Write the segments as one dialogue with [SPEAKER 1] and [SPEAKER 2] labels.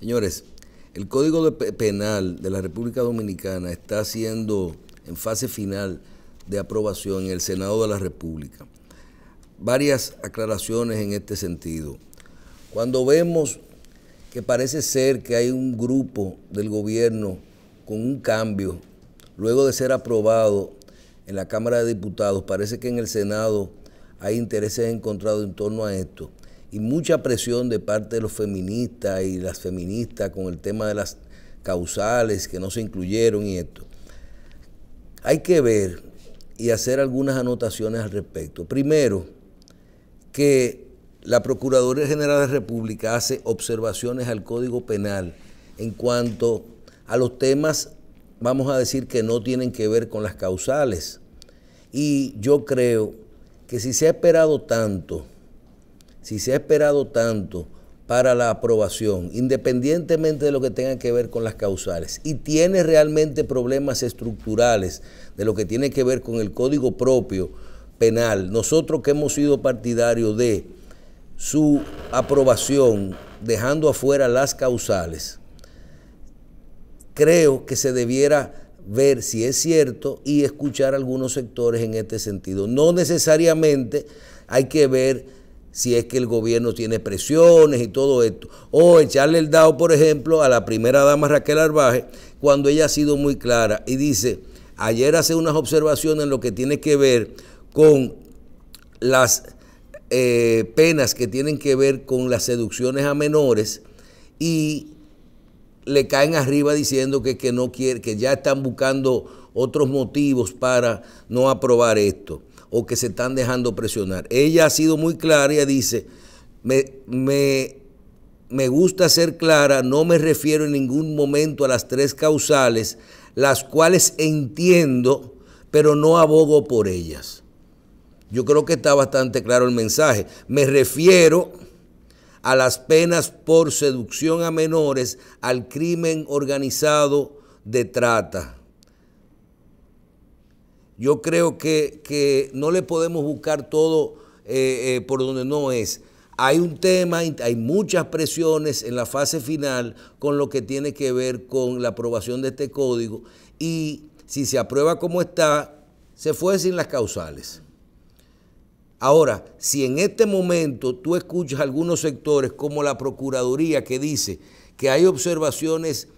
[SPEAKER 1] Señores, el Código Penal de la República Dominicana está siendo en fase final de aprobación en el Senado de la República. Varias aclaraciones en este sentido. Cuando vemos que parece ser que hay un grupo del gobierno con un cambio, luego de ser aprobado en la Cámara de Diputados, parece que en el Senado hay intereses encontrados en torno a esto y mucha presión de parte de los feministas y las feministas con el tema de las causales que no se incluyeron y esto. Hay que ver y hacer algunas anotaciones al respecto. Primero, que la Procuraduría General de la República hace observaciones al Código Penal en cuanto a los temas, vamos a decir, que no tienen que ver con las causales. Y yo creo que si se ha esperado tanto si se ha esperado tanto para la aprobación, independientemente de lo que tenga que ver con las causales, y tiene realmente problemas estructurales de lo que tiene que ver con el código propio penal, nosotros que hemos sido partidarios de su aprobación dejando afuera las causales, creo que se debiera ver si es cierto y escuchar algunos sectores en este sentido. No necesariamente hay que ver si es que el gobierno tiene presiones y todo esto. O echarle el dado, por ejemplo, a la primera dama Raquel Arbaje, cuando ella ha sido muy clara y dice, ayer hace unas observaciones en lo que tiene que ver con las eh, penas que tienen que ver con las seducciones a menores y le caen arriba diciendo que, no quiere, que ya están buscando otros motivos para no aprobar esto o que se están dejando presionar. Ella ha sido muy clara, y dice, me, me, me gusta ser clara, no me refiero en ningún momento a las tres causales, las cuales entiendo, pero no abogo por ellas. Yo creo que está bastante claro el mensaje. Me refiero a las penas por seducción a menores, al crimen organizado de trata. Yo creo que, no le podemos buscar todo eh, eh, por donde no es. Hay un tema, hay muchas presiones en la fase final con lo que tiene que ver con la aprobación de este código y si se aprueba como está, se fue sin las causales. Ahora, si en este momento tú escuchas algunos sectores como la Procuraduría que dice que hay observaciones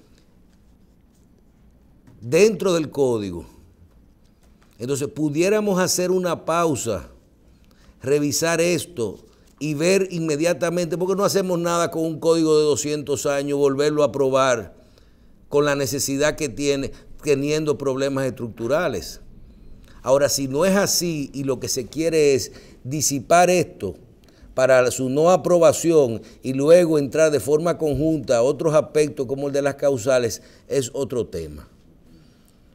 [SPEAKER 1] dentro del código, entonces, pudiéramos hacer una pausa, revisar esto y ver inmediatamente, porque no hacemos nada con un código de 200 años, volverlo a aprobar con la necesidad que tiene, teniendo problemas estructurales. Ahora, si no es así y lo que se quiere es disipar esto para su no aprobación y luego entrar de forma conjunta a otros aspectos como el de las causales, es otro tema.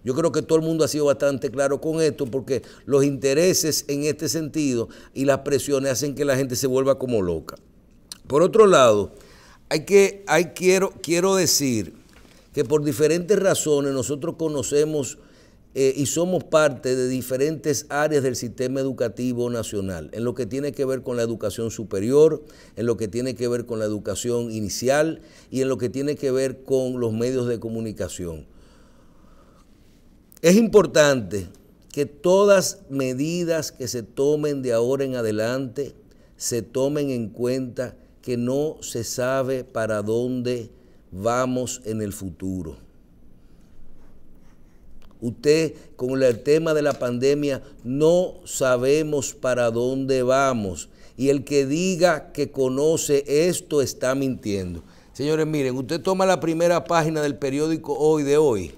[SPEAKER 1] Yo creo que todo el mundo ha sido bastante claro con esto porque los intereses en este sentido y las presiones hacen que la gente se vuelva como loca. Por otro lado, hay que, hay, quiero, quiero decir que por diferentes razones nosotros conocemos eh, y somos parte de diferentes áreas del sistema educativo nacional, en lo que tiene que ver con la educación superior, en lo que tiene que ver con la educación inicial y en lo que tiene que ver con los medios de comunicación. Es importante que todas medidas que se tomen de ahora en adelante se tomen en cuenta que no se sabe para dónde vamos en el futuro. Usted, con el tema de la pandemia, no sabemos para dónde vamos. Y el que diga que conoce esto está mintiendo. Señores, miren, usted toma la primera página del periódico Hoy de Hoy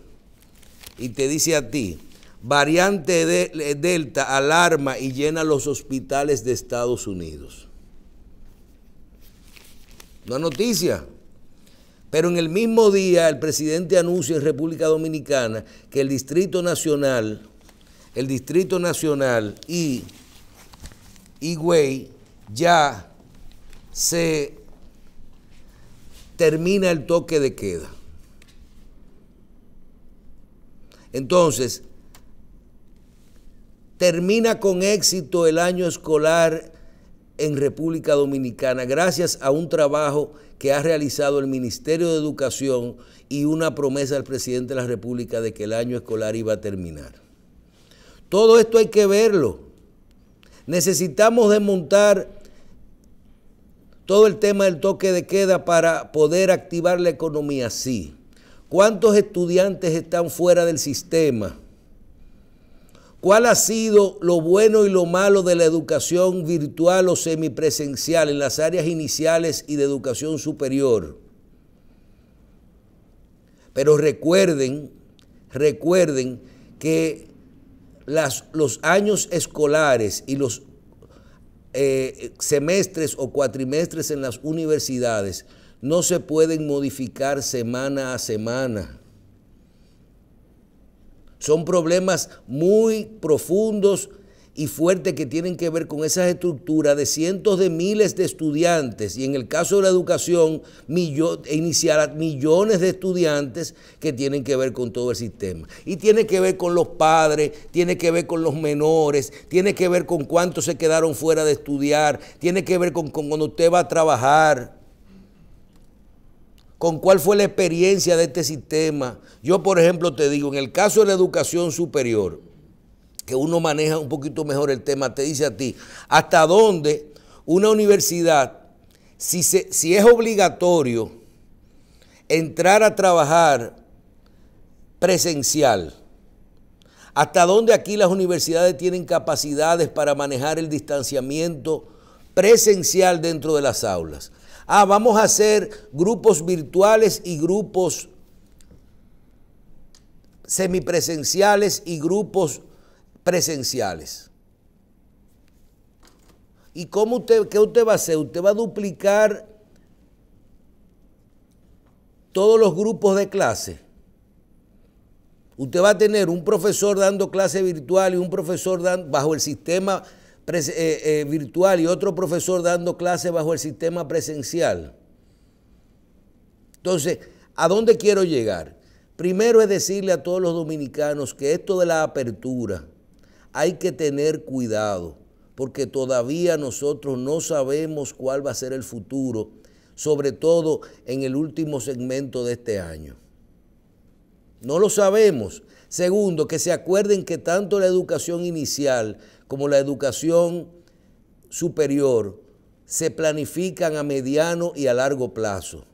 [SPEAKER 1] y te dice a ti, variante de eh, Delta alarma y llena los hospitales de Estados Unidos. Una noticia. Pero en el mismo día el presidente anuncia en República Dominicana que el Distrito Nacional, el Distrito Nacional y Higüey ya se termina el toque de queda. Entonces, termina con éxito el año escolar en República Dominicana gracias a un trabajo que ha realizado el Ministerio de Educación y una promesa del presidente de la República de que el año escolar iba a terminar. Todo esto hay que verlo. Necesitamos desmontar todo el tema del toque de queda para poder activar la economía, sí. ¿Cuántos estudiantes están fuera del sistema? ¿Cuál ha sido lo bueno y lo malo de la educación virtual o semipresencial en las áreas iniciales y de educación superior? Pero recuerden, recuerden que los años escolares y los eh, semestres o cuatrimestres en las universidades no se pueden modificar semana a semana. Son problemas muy profundos y fuertes que tienen que ver con esas estructuras de cientos de miles de estudiantes y en el caso de la educación e iniciar a millones de estudiantes que tienen que ver con todo el sistema. Y tiene que ver con los padres, tiene que ver con los menores, tiene que ver con cuántos se quedaron fuera de estudiar, tiene que ver con, con cuando usted va a trabajar con cuál fue la experiencia de este sistema. Yo, por ejemplo, te digo, en el caso de la educación superior, que uno maneja un poquito mejor el tema, te dice a ti, hasta dónde una universidad, si, es obligatorio entrar a trabajar presencial, hasta dónde aquí las universidades tienen capacidades para manejar el distanciamiento presencial dentro de las aulas. Ah, vamos a hacer grupos virtuales y grupos semipresenciales y grupos presenciales. ¿Y cómo usted, qué usted va a hacer? Usted va a duplicar todos los grupos de clase. Usted va a tener un profesor dando clase virtual y un profesor dando, bajo el sistema eh, eh, virtual y otro profesor dando clase bajo el sistema presencial. Entonces, ¿a dónde quiero llegar? Primero es decirle a todos los dominicanos que esto de la apertura hay que tener cuidado, porque todavía nosotros no sabemos cuál va a ser el futuro, sobre todo en el último segmento de este año. No lo sabemos. Segundo, que se acuerden que tanto la educación inicial como la educación superior se planifican a mediano y a largo plazo.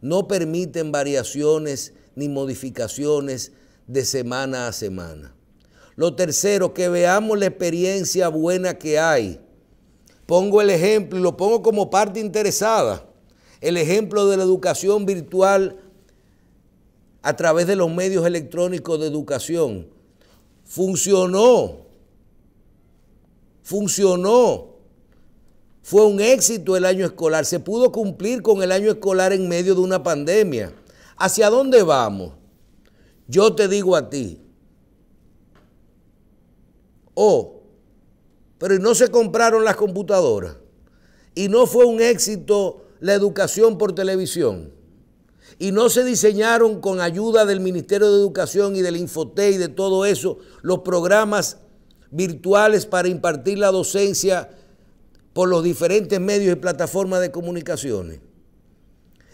[SPEAKER 1] No permiten variaciones ni modificaciones de semana a semana. Lo tercero, que veamos la experiencia buena que hay. Pongo el ejemplo y lo pongo como parte interesada. El ejemplo de la educación virtual a través de los medios electrónicos de educación. Funcionó funcionó. Fue un éxito el año escolar. Se pudo cumplir con el año escolar en medio de una pandemia. ¿Hacia dónde vamos? Yo te digo a ti. Oh, pero no se compraron las computadoras? ¿Y no fue un éxito la educación por televisión? y no se diseñaron con ayuda del Ministerio de Educación y del infote y de todo eso los programas virtuales para impartir la docencia por los diferentes medios y plataformas de comunicaciones.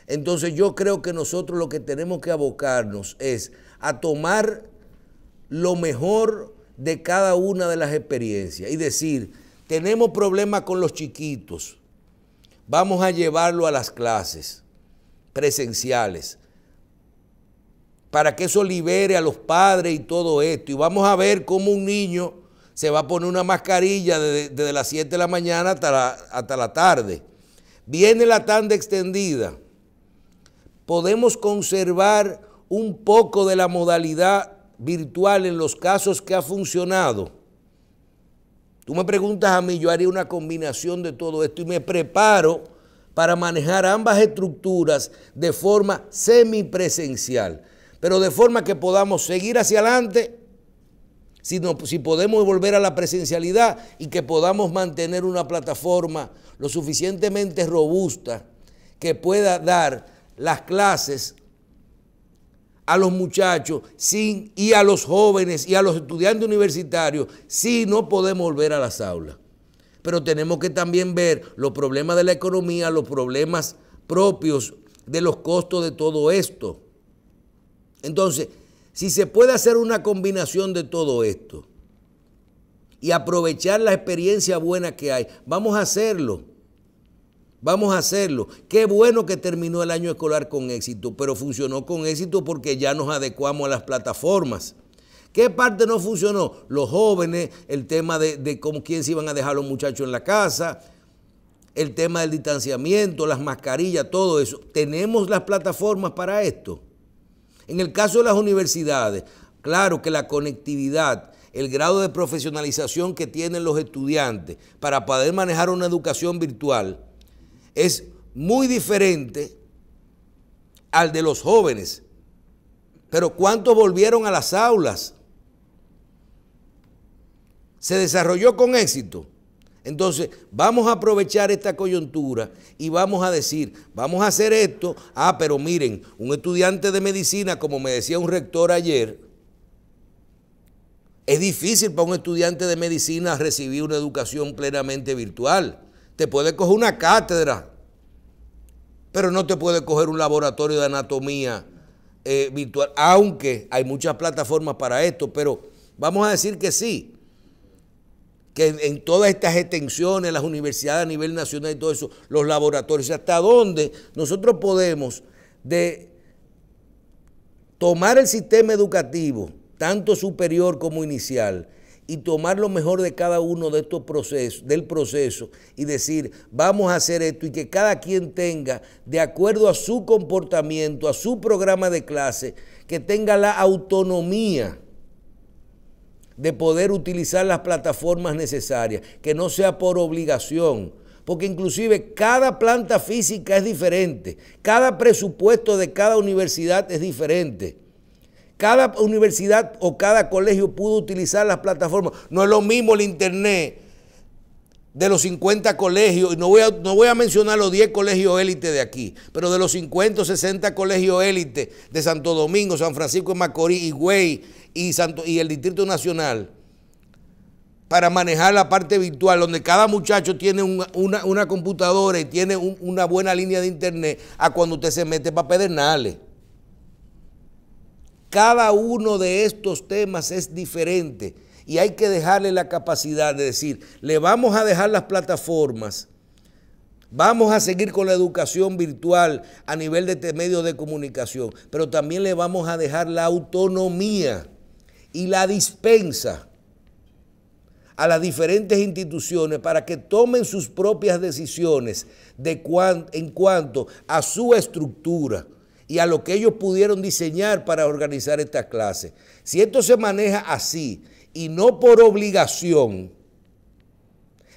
[SPEAKER 1] Entonces yo creo que nosotros lo que tenemos que abocarnos es a tomar lo mejor de cada una de las experiencias y decir, tenemos problemas con los chiquitos, vamos a llevarlo a las clases presenciales para que eso libere a los padres y todo esto. Y vamos a ver cómo un niño se va a poner una mascarilla desde, las 7 de la mañana hasta la, hasta la tarde. Viene la tanda extendida. Podemos conservar un poco de la modalidad virtual en los casos que ha funcionado. Tú me preguntas a mí, yo haría una combinación de todo esto y me preparo para manejar ambas estructuras de forma semipresencial, pero de forma que podamos seguir hacia adelante si, pues, si podemos volver a la presencialidad y que podamos mantener una plataforma lo suficientemente robusta que pueda dar las clases a los muchachos y a los jóvenes y a los estudiantes universitarios si no podemos volver a las aulas. Pero tenemos que también ver los problemas de la economía, los problemas propios de los costos de todo esto. Entonces, si se puede hacer una combinación de todo esto y aprovechar la experiencia buena que hay, vamos a hacerlo. Vamos a hacerlo. Qué bueno que terminó el año escolar con éxito, pero funcionó con éxito porque ya nos adecuamos a las plataformas. ¿Qué parte no funcionó? Los jóvenes, el tema de, de quién se iban a dejar los muchachos en la casa, el tema del distanciamiento, las mascarillas, todo eso. Tenemos las plataformas para esto. En el caso de las universidades, claro que la conectividad, el grado de profesionalización que tienen los estudiantes para poder manejar una educación virtual es muy diferente al de los jóvenes. Pero ¿cuántos volvieron a las aulas? ¿Se desarrolló con éxito? Entonces, vamos a aprovechar esta coyuntura y vamos a decir, vamos a hacer esto. Ah, pero miren, un estudiante de medicina, como me decía un rector ayer, es difícil para un estudiante de medicina recibir una educación plenamente virtual. Te puede coger una cátedra, pero no te puede coger un laboratorio de anatomía eh, virtual, aunque hay muchas plataformas para esto, pero vamos a decir que sí que en todas estas extensiones, las universidades a nivel nacional y todo eso, los laboratorios, hasta dónde nosotros podemos de tomar el sistema educativo, tanto superior como inicial, y tomar lo mejor de cada uno de estos procesos, del proceso, y decir, vamos a hacer esto, y que cada quien tenga, de acuerdo a su comportamiento, a su programa de clase, que tenga la autonomía de poder utilizar las plataformas necesarias, que no sea por obligación, porque inclusive cada planta física es diferente, cada presupuesto de cada universidad es diferente. Cada universidad o cada colegio pudo utilizar las plataformas. No es lo mismo el internet de los 50 colegios, y no voy a, no voy a mencionar los 10 colegios élites de aquí, pero de los 50 o 60 colegios élites de Santo Domingo, San Francisco de Macorís, Higüey, y, el Distrito Nacional para manejar la parte virtual, donde cada muchacho tiene una, computadora y tiene una buena línea de internet, a cuando usted se mete para pedernales. Cada uno de estos temas es diferente y hay que dejarle la capacidad de decir, le vamos a dejar las plataformas, vamos a seguir con la educación virtual a nivel de medios de comunicación, pero también le vamos a dejar la autonomía y la dispensa a las diferentes instituciones para que tomen sus propias decisiones de en cuanto a su estructura y a lo que ellos pudieron diseñar para organizar esta clase. Si esto se maneja así y no por obligación,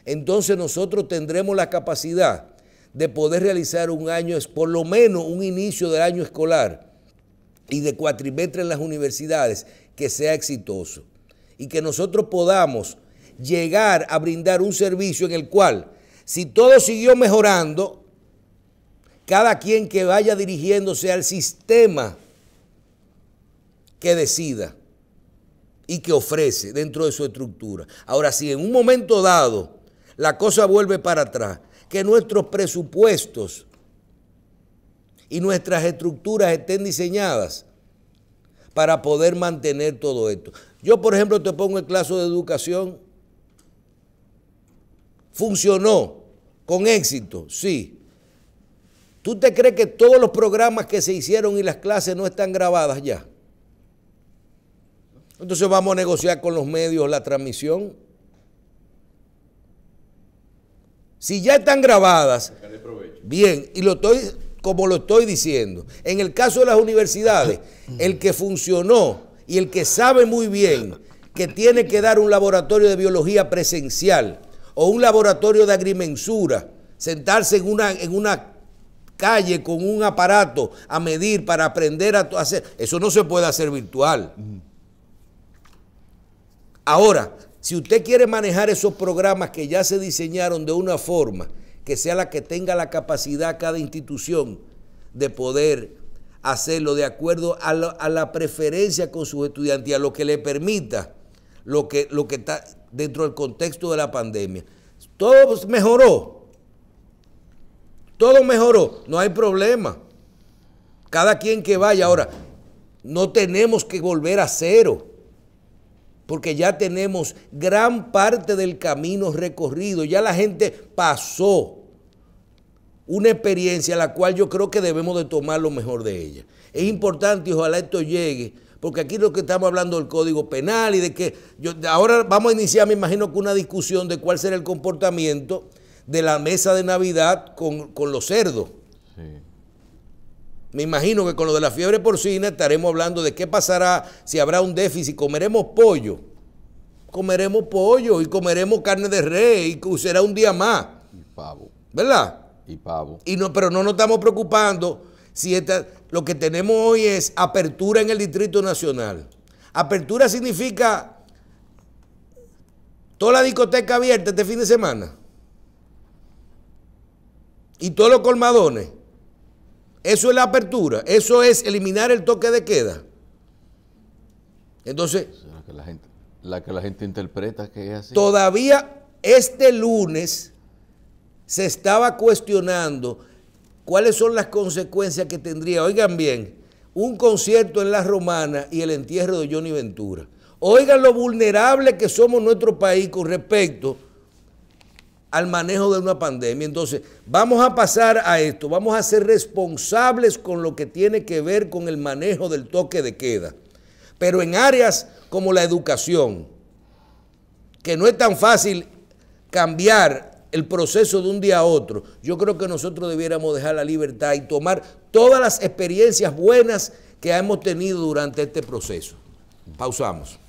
[SPEAKER 1] entonces nosotros tendremos la capacidad de poder realizar un año, por lo menos un inicio del año escolar, y de cuatrimestre en las universidades que sea exitoso y que nosotros podamos llegar a brindar un servicio en el cual, si todo siguió mejorando, cada quien que vaya dirigiéndose al sistema que decida y que ofrece dentro de su estructura. Ahora, si en un momento dado la cosa vuelve para atrás, que nuestros presupuestos y nuestras estructuras estén diseñadas para poder mantener todo esto. Yo, por ejemplo, te pongo el caso de educación. Funcionó con éxito, sí. ¿Tú te crees que todos los programas que se hicieron y las clases no están grabadas ya? Entonces vamos a negociar con los medios la transmisión. Si ya están grabadas, bien, y lo estoy como lo estoy diciendo. En el caso de las universidades, el que funcionó y el que sabe muy bien que tiene que dar un laboratorio de biología presencial o un laboratorio de agrimensura, sentarse en una, en una calle con un aparato a medir para aprender a hacer, eso no se puede hacer virtual. Ahora, si usted quiere manejar esos programas que ya se diseñaron de una forma, que sea la que tenga la capacidad cada institución de poder hacerlo de acuerdo a la, preferencia con sus estudiantes lo que le permita lo que, lo que está dentro del contexto de la pandemia. Todo mejoró. Todo mejoró. No hay problema. Cada quien que vaya ahora, no tenemos que volver a cero porque ya tenemos gran parte del camino recorrido, ya la gente pasó una experiencia a la cual yo creo que debemos de tomar lo mejor de ella. Es importante y ojalá esto llegue, porque aquí lo que estamos hablando del Código Penal y de que ahora vamos a iniciar, me imagino con una discusión de cuál será el comportamiento de la mesa de Navidad con, con los cerdos. Sí. Me imagino que con lo de la fiebre porcina estaremos hablando de qué pasará si habrá un déficit. Comeremos pollo, comeremos pollo y comeremos carne de rey y será un día más. Y pavo. ¿Verdad? Y pavo. Y no, pero no nos estamos preocupando si esta, lo que tenemos hoy es apertura en el Distrito Nacional. Apertura significa toda la discoteca abierta este fin de semana. Y todos los colmadones. Eso es la apertura, eso es eliminar el toque de queda. Entonces... La que la gente, interpreta que es así. Todavía este lunes se estaba cuestionando cuáles son las consecuencias que tendría, oigan bien, un concierto en La Romana y el entierro de Johnny Ventura. Oigan lo vulnerable que somos nuestro país con respecto al manejo de una pandemia. Entonces, vamos a pasar a esto, vamos a ser responsables con lo que tiene que ver con el manejo del toque de queda, pero en áreas como la educación, que no es tan fácil cambiar el proceso de un día a otro, yo creo que nosotros debiéramos dejar la libertad y tomar todas las experiencias buenas que hemos tenido durante este proceso. Pausamos.